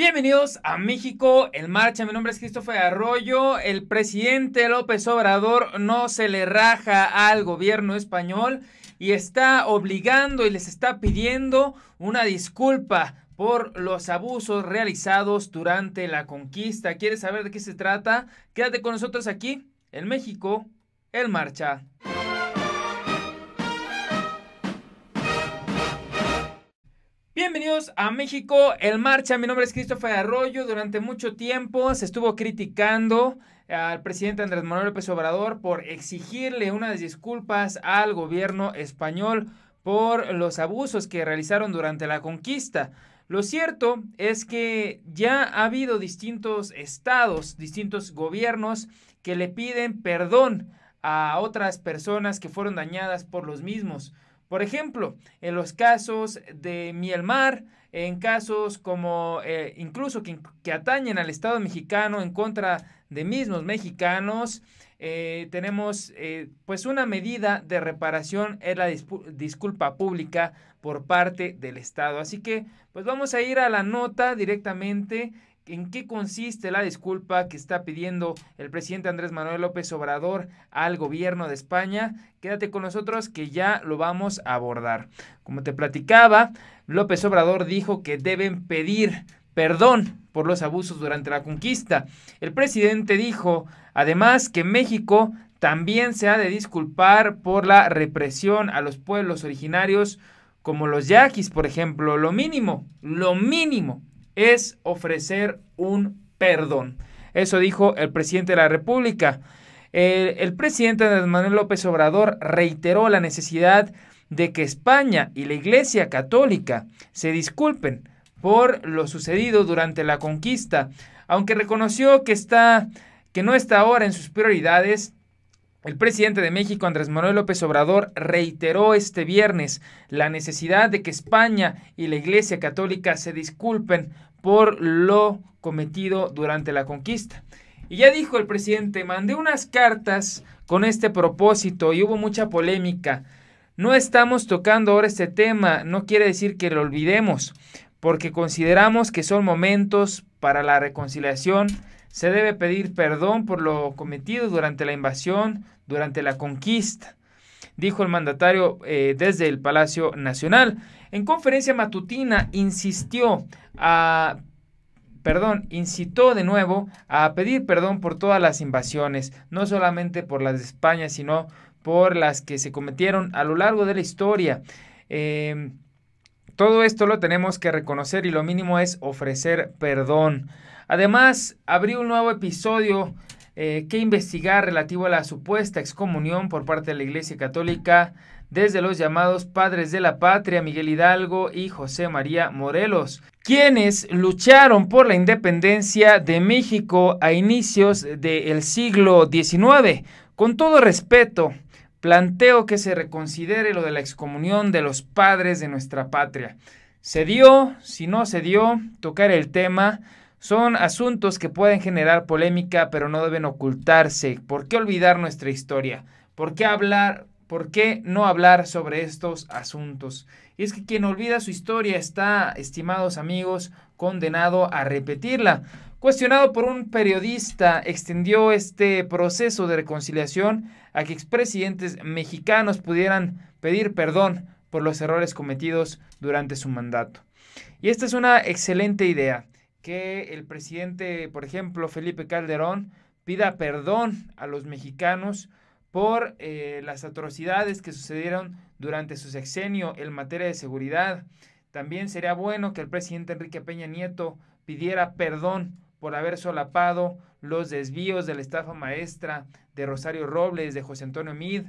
Bienvenidos a México en marcha. Mi nombre es Cristóbal Arroyo. El presidente López Obrador no se le raja al gobierno español y está obligando y les está pidiendo una disculpa por los abusos realizados durante la conquista. ¿Quieres saber de qué se trata? Quédate con nosotros aquí en México El marcha. a México en Marcha. Mi nombre es Cristóbal Arroyo. Durante mucho tiempo se estuvo criticando al presidente Andrés Manuel López Obrador por exigirle unas disculpas al gobierno español por los abusos que realizaron durante la conquista. Lo cierto es que ya ha habido distintos estados, distintos gobiernos que le piden perdón a otras personas que fueron dañadas por los mismos. Por ejemplo, en los casos de Mielmar, en casos como eh, incluso que, atañen al Estado mexicano en contra de mismos mexicanos, eh, tenemos eh, pues una medida de reparación es la disculpa pública por parte del Estado. Así que pues vamos a ir a la nota directamente ¿En qué consiste la disculpa que está pidiendo el presidente Andrés Manuel López Obrador al gobierno de España? Quédate con nosotros que ya lo vamos a abordar. Como te platicaba, López Obrador dijo que deben pedir perdón por los abusos durante la conquista. El presidente dijo, además, que México también se ha de disculpar por la represión a los pueblos originarios como los yaquis, por ejemplo. Lo mínimo, lo mínimo es ofrecer un perdón. Eso dijo el presidente de la República. El, presidente presidente Manuel López Obrador reiteró la necesidad de que España y la Iglesia Católica se disculpen por lo sucedido durante la conquista, aunque reconoció que está que no está ahora en sus prioridades el presidente de México, Andrés Manuel López Obrador, reiteró este viernes la necesidad de que España y la Iglesia Católica se disculpen por lo cometido durante la conquista. Y ya dijo el presidente, mandé unas cartas con este propósito y hubo mucha polémica. No estamos tocando ahora este tema, no quiere decir que lo olvidemos, porque consideramos que son momentos para la reconciliación se debe pedir perdón por lo cometido durante la invasión, durante la conquista, dijo el mandatario eh, desde el Palacio Nacional. En conferencia matutina insistió a perdón, incitó de nuevo a pedir perdón por todas las invasiones, no solamente por las de España, sino por las que se cometieron a lo largo de la historia. Em, todo esto lo tenemos que reconocer y lo mínimo es ofrecer perdón. Además, abrí un nuevo episodio eh, que investigar relativo a la supuesta excomunión por parte de la Iglesia Católica desde los llamados padres de la patria Miguel Hidalgo y José María Morelos, quienes lucharon por la independencia de México a inicios del siglo XIX. Con todo respeto, Planteo que se reconsidere lo de la excomunión de los padres de nuestra patria. Se dio, si no se dio, tocar el tema. Son asuntos que pueden generar polémica, pero no deben ocultarse. ¿Por qué olvidar nuestra historia? ¿Por qué hablar? ¿Por qué no hablar sobre estos asuntos? Y es que quien olvida su historia está, estimados amigos, condenado a repetirla. Cuestionado por un periodista, extendió este proceso de reconciliación a que expresidentes mexicanos pudieran pedir perdón por los errores cometidos durante su mandato. Y esta es una excelente idea, que el presidente, por ejemplo, Felipe Calderón, pida perdón a los mexicanos por eh, las atrocidades que sucedieron durante su sexenio en materia de seguridad. También sería bueno que el presidente Enrique Peña Nieto pidiera perdón por haber solapado los desvíos de la estafa maestra de Rosario Robles, de José Antonio Mid,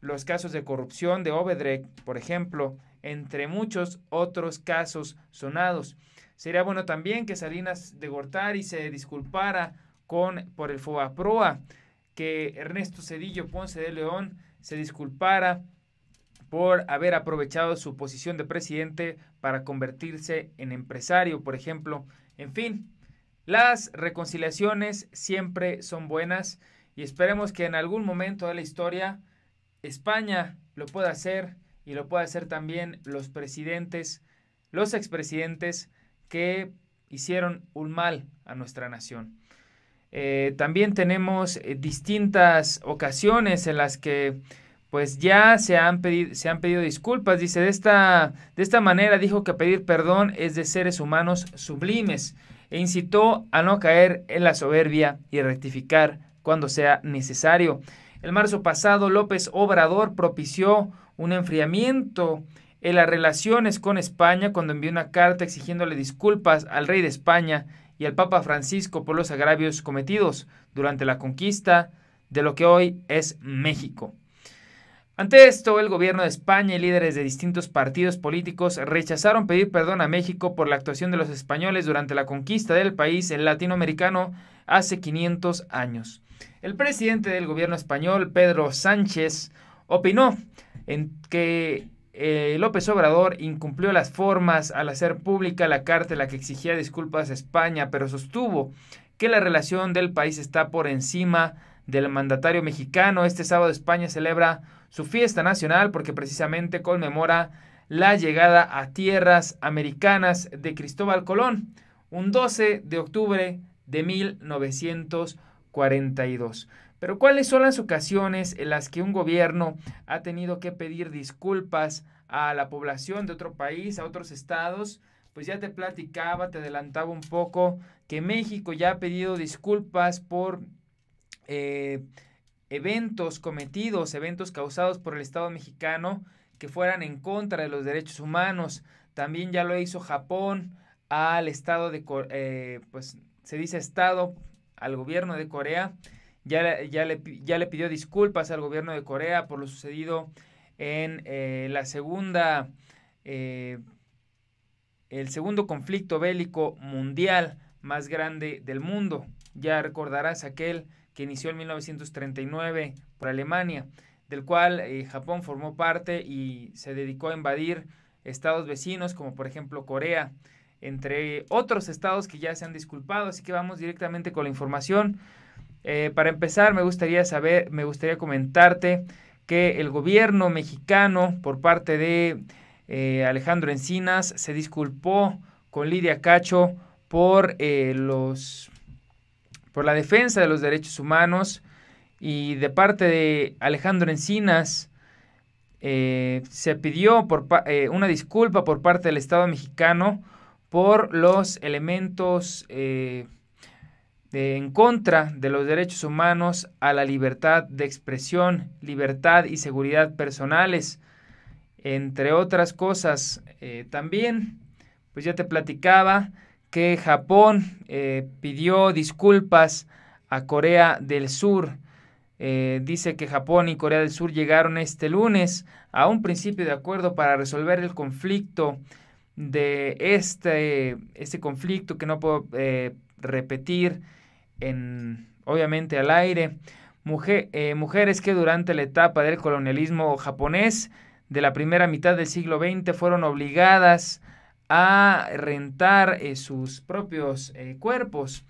los casos de corrupción de Obedrek, por ejemplo, entre muchos otros casos sonados. Sería bueno también que Salinas de Gortari se disculpara con, por el proa que Ernesto Cedillo Ponce de León se disculpara por haber aprovechado su posición de presidente para convertirse en empresario, por ejemplo. En fin, las reconciliaciones siempre son buenas y esperemos que en algún momento de la historia España lo pueda hacer y lo pueda hacer también los presidentes, los expresidentes que hicieron un mal a nuestra nación. Eh, también tenemos eh, distintas ocasiones en las que pues ya se han, pedido, se han pedido disculpas. Dice, de esta, de esta manera dijo que pedir perdón es de seres humanos sublimes e incitó a no caer en la soberbia y rectificar cuando sea necesario. El marzo pasado, López Obrador propició un enfriamiento en las relaciones con España cuando envió una carta exigiéndole disculpas al rey de España y al Papa Francisco por los agravios cometidos durante la conquista de lo que hoy es México. Ante esto, el gobierno de España y líderes de distintos partidos políticos rechazaron pedir perdón a México por la actuación de los españoles durante la conquista del país en latinoamericano hace 500 años. El presidente del gobierno español, Pedro Sánchez, opinó en que eh, López Obrador incumplió las formas al hacer pública la carta en la que exigía disculpas a España, pero sostuvo que la relación del país está por encima del mandatario mexicano. Este sábado España celebra su fiesta nacional porque precisamente conmemora la llegada a tierras americanas de Cristóbal Colón, un 12 de octubre de 1942. Pero ¿cuáles son las ocasiones en las que un gobierno ha tenido que pedir disculpas a la población de otro país, a otros estados? Pues ya te platicaba, te adelantaba un poco que México ya ha pedido disculpas por eh, eventos cometidos, eventos causados por el Estado mexicano que fueran en contra de los derechos humanos. También ya lo hizo Japón al Estado de, eh, pues se dice Estado, al gobierno de Corea. Ya, ya, le, pidió disculpas al gobierno de Corea por lo sucedido en eh, la segunda, eh, el segundo conflicto bélico mundial más grande del mundo. Ya recordarás aquel que inició en 1939 por Alemania, del cual eh, Japón formó parte y se dedicó a invadir estados vecinos como por ejemplo Corea, entre otros estados que ya se han disculpado, así que vamos directamente con la información. Eh, para empezar, me gustaría saber, me gustaría comentarte que el gobierno mexicano, por parte de eh, Alejandro Encinas, se disculpó con Lidia Cacho por los por la defensa de los derechos humanos y de parte de Alejandro Encinas eh, se pidió eh, una disculpa por parte del Estado mexicano por los elementos eh, en contra de los derechos humanos a la libertad de expresión, libertad y seguridad personales, entre otras cosas también. Pues ya te platicaba que Japón eh, pidió disculpas a Corea del Sur. Eh, dice que Japón y Corea del Sur llegaron este lunes a un principio de acuerdo para resolver el conflicto de este, este conflicto que no puedo eh, repetir en, obviamente al aire. mujeres que durante la etapa del colonialismo japonés de la primera mitad del siglo XX fueron obligadas a a rentar eh, sus propios eh, cuerpos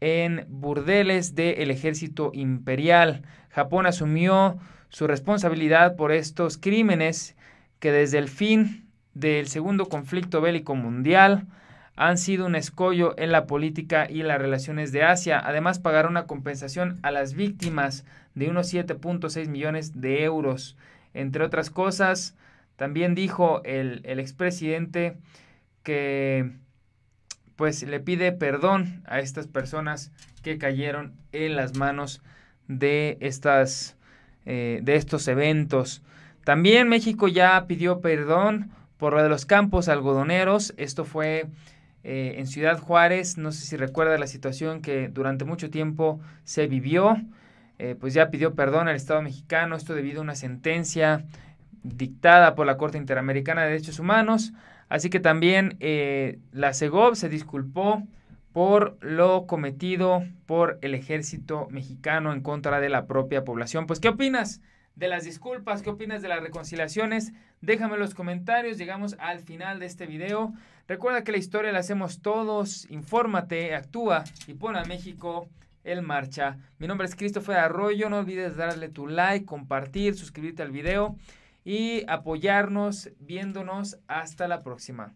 en burdeles del ejército imperial. Japón asumió su responsabilidad por estos crímenes que desde el fin del segundo conflicto bélico mundial han sido un escollo en la política y las relaciones de Asia. Además, pagaron una compensación a las víctimas de unos 7.6 millones de euros. Entre otras cosas, también dijo el, el expresidente que pues le pide perdón a estas personas que cayeron en las manos de estas eh, de estos eventos. También México ya pidió perdón por lo de los campos algodoneros. Esto fue eh, en Ciudad Juárez. No sé si recuerda la situación que durante mucho tiempo se vivió. Eh, pues ya pidió perdón al Estado mexicano. Esto debido a una sentencia dictada por la Corte Interamericana de Derechos Humanos. Así que también eh, la CEGOV se disculpó por lo cometido por el ejército mexicano en contra de la propia población. Pues, ¿qué opinas de las disculpas? ¿Qué opinas de las reconciliaciones? Déjame en los comentarios. Llegamos al final de este video. Recuerda que la historia la hacemos todos. Infórmate, actúa y pon a México en marcha. Mi nombre es Christopher Arroyo. No olvides darle tu like, compartir, suscribirte al video y apoyarnos viéndonos hasta la próxima.